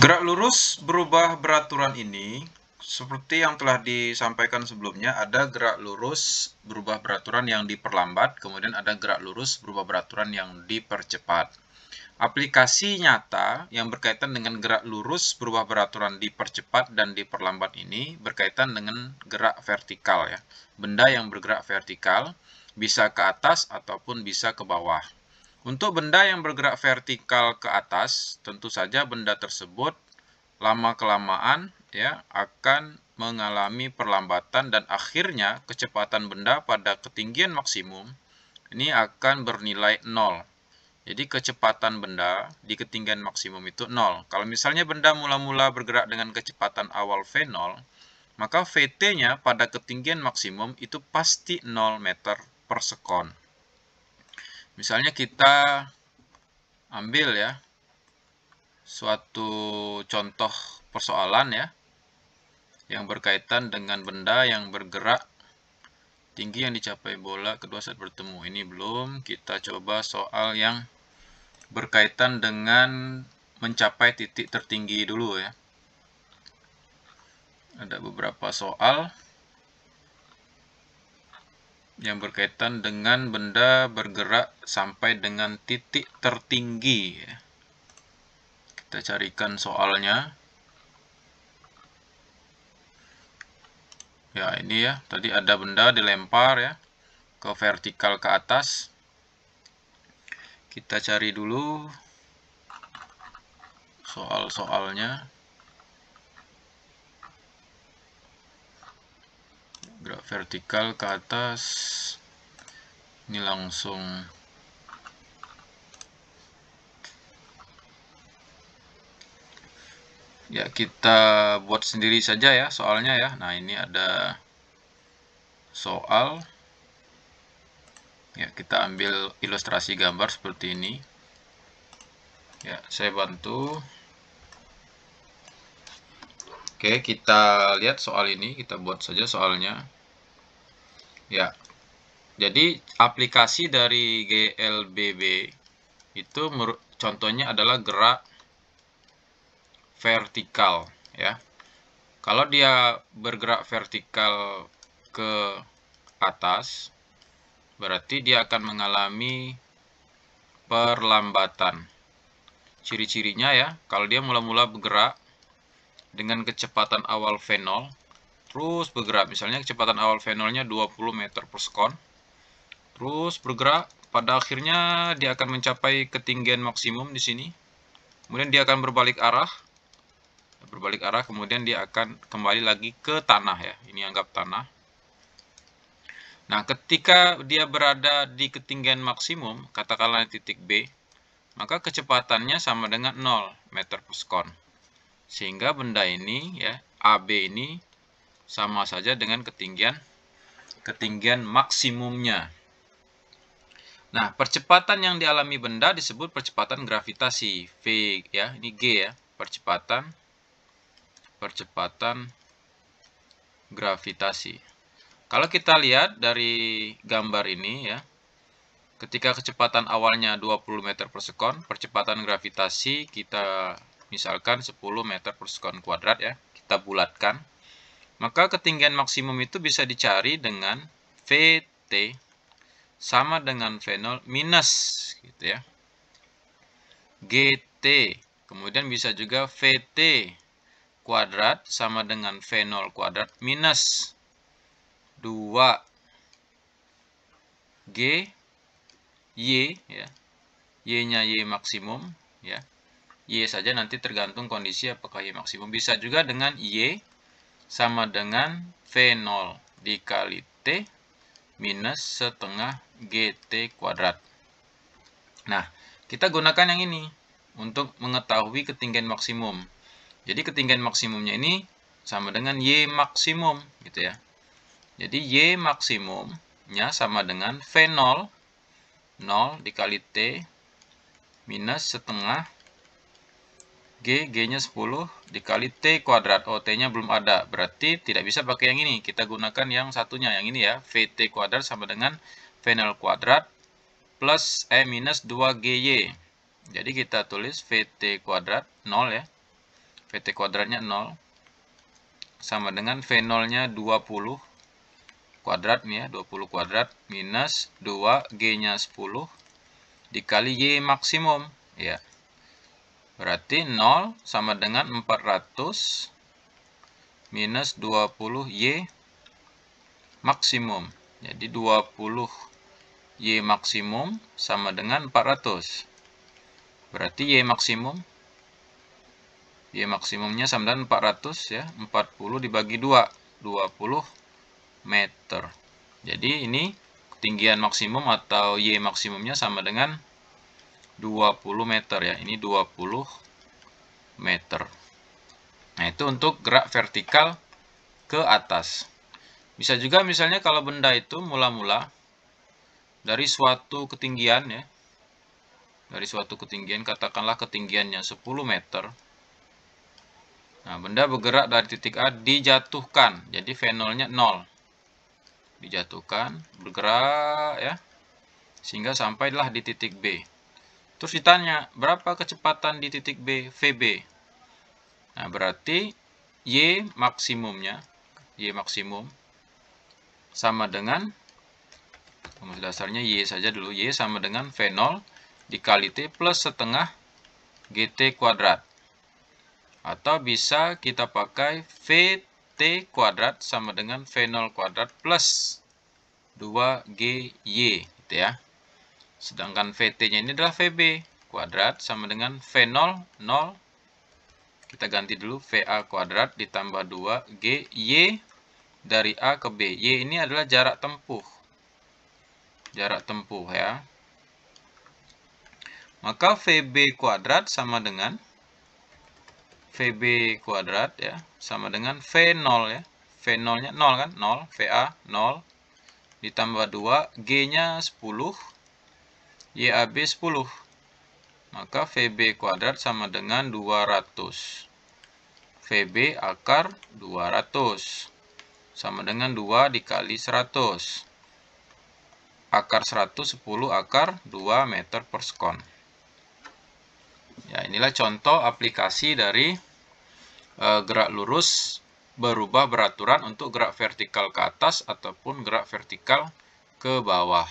Gerak lurus berubah beraturan ini, seperti yang telah disampaikan sebelumnya, ada gerak lurus berubah beraturan yang diperlambat, kemudian ada gerak lurus berubah beraturan yang dipercepat. Aplikasi nyata yang berkaitan dengan gerak lurus berubah beraturan dipercepat dan diperlambat ini berkaitan dengan gerak vertikal ya. Benda yang bergerak vertikal bisa ke atas ataupun bisa ke bawah. Untuk benda yang bergerak vertikal ke atas, tentu saja benda tersebut lama-kelamaan ya akan mengalami perlambatan dan akhirnya kecepatan benda pada ketinggian maksimum ini akan bernilai nol. Jadi kecepatan benda di ketinggian maksimum itu nol. Kalau misalnya benda mula-mula bergerak dengan kecepatan awal V0, maka VT-nya pada ketinggian maksimum itu pasti 0 meter per sekon. Misalnya kita ambil ya suatu contoh persoalan ya yang berkaitan dengan benda yang bergerak tinggi yang dicapai bola kedua saat bertemu. Ini belum, kita coba soal yang berkaitan dengan mencapai titik tertinggi dulu ya. Ada beberapa soal yang berkaitan dengan benda bergerak sampai dengan titik tertinggi. Kita carikan soalnya. Ya, ini ya. Tadi ada benda dilempar ya ke vertikal ke atas. Kita cari dulu soal-soalnya. gerak vertikal ke atas ini langsung ya kita buat sendiri saja ya soalnya ya nah ini ada soal ya kita ambil ilustrasi gambar seperti ini ya saya bantu Oke, kita lihat soal ini, kita buat saja soalnya. Ya. Jadi aplikasi dari GLBB itu contohnya adalah gerak vertikal, ya. Kalau dia bergerak vertikal ke atas, berarti dia akan mengalami perlambatan. Ciri-cirinya ya, kalau dia mula-mula bergerak dengan kecepatan awal V0 terus bergerak misalnya kecepatan awal V0-nya 20 meter per sekon terus bergerak pada akhirnya dia akan mencapai ketinggian maksimum di sini kemudian dia akan berbalik arah berbalik arah kemudian dia akan kembali lagi ke tanah ya ini anggap tanah nah ketika dia berada di ketinggian maksimum katakanlah titik B maka kecepatannya sama dengan 0 meter per sekon sehingga benda ini ya AB ini sama saja dengan ketinggian ketinggian maksimumnya. Nah, percepatan yang dialami benda disebut percepatan gravitasi V ya, ini G ya, percepatan percepatan gravitasi. Kalau kita lihat dari gambar ini ya, ketika kecepatan awalnya 20 meter per sekon, percepatan gravitasi kita misalkan 10 meter per persekuan kuadrat ya, kita bulatkan. Maka ketinggian maksimum itu bisa dicari dengan VT sama dengan V0 minus gitu ya. GT, kemudian bisa juga VT kuadrat sama dengan V0 kuadrat minus 2 G Y ya. Y-nya Y maksimum ya. Y saja nanti tergantung kondisi apakah Y maksimum. Bisa juga dengan Y sama dengan V0 dikali T minus setengah GT kuadrat. Nah, kita gunakan yang ini untuk mengetahui ketinggian maksimum. Jadi ketinggian maksimumnya ini sama dengan Y maksimum gitu ya. Jadi Y maksimumnya sama dengan V0 0 dikali T minus setengah G, G-nya 10 dikali T kuadrat. Oh, T-nya belum ada. Berarti tidak bisa pakai yang ini. Kita gunakan yang satunya, yang ini ya. VT kuadrat sama dengan v0 kuadrat plus E minus 2GY. Jadi kita tulis VT kuadrat 0 ya. VT kuadratnya 0 sama dengan V0-nya 20 kuadrat nih ya, 20 kuadrat minus 2 G-nya 10 dikali Y maksimum ya. Berarti 0 sama dengan 400 minus 20Y maksimum. Jadi 20Y maksimum sama dengan 400. Berarti Y maksimum. Y maksimumnya sama dengan 400 ya. 40 dibagi 2. 20 meter. Jadi ini ketinggian maksimum atau Y maksimumnya sama dengan 20 meter ya. Ini 20 meter. Nah, itu untuk gerak vertikal ke atas. Bisa juga misalnya kalau benda itu mula-mula dari suatu ketinggian ya. Dari suatu ketinggian, katakanlah ketinggiannya 10 meter. Nah, benda bergerak dari titik A dijatuhkan. Jadi v0-nya 0. Dijatuhkan, bergerak ya. Sehingga sampailah di titik B. Terus ditanya, berapa kecepatan di titik B? VB. Nah, berarti Y maksimumnya, Y maksimum, sama dengan, rumus dasarnya Y saja dulu, Y sama dengan V0 dikali T plus setengah GT kuadrat. Atau bisa kita pakai VT kuadrat sama dengan V0 kuadrat plus 2GY, gitu ya. Sedangkan VT-nya ini adalah VB kuadrat sama dengan V0, 0. Kita ganti dulu VA kuadrat ditambah 2 G, Y dari A ke B. Y ini adalah jarak tempuh. Jarak tempuh ya. Maka VB kuadrat sama dengan VB kuadrat ya, sama dengan V0 ya. V0-nya 0 kan? 0, VA 0 ditambah 2, G-nya 10 YAB 10. Maka VB kuadrat sama dengan 200. VB akar 200. Sama dengan 2 dikali 100. Akar 110 akar 2 meter per sekon. Ya, inilah contoh aplikasi dari e, gerak lurus berubah beraturan untuk gerak vertikal ke atas ataupun gerak vertikal ke bawah.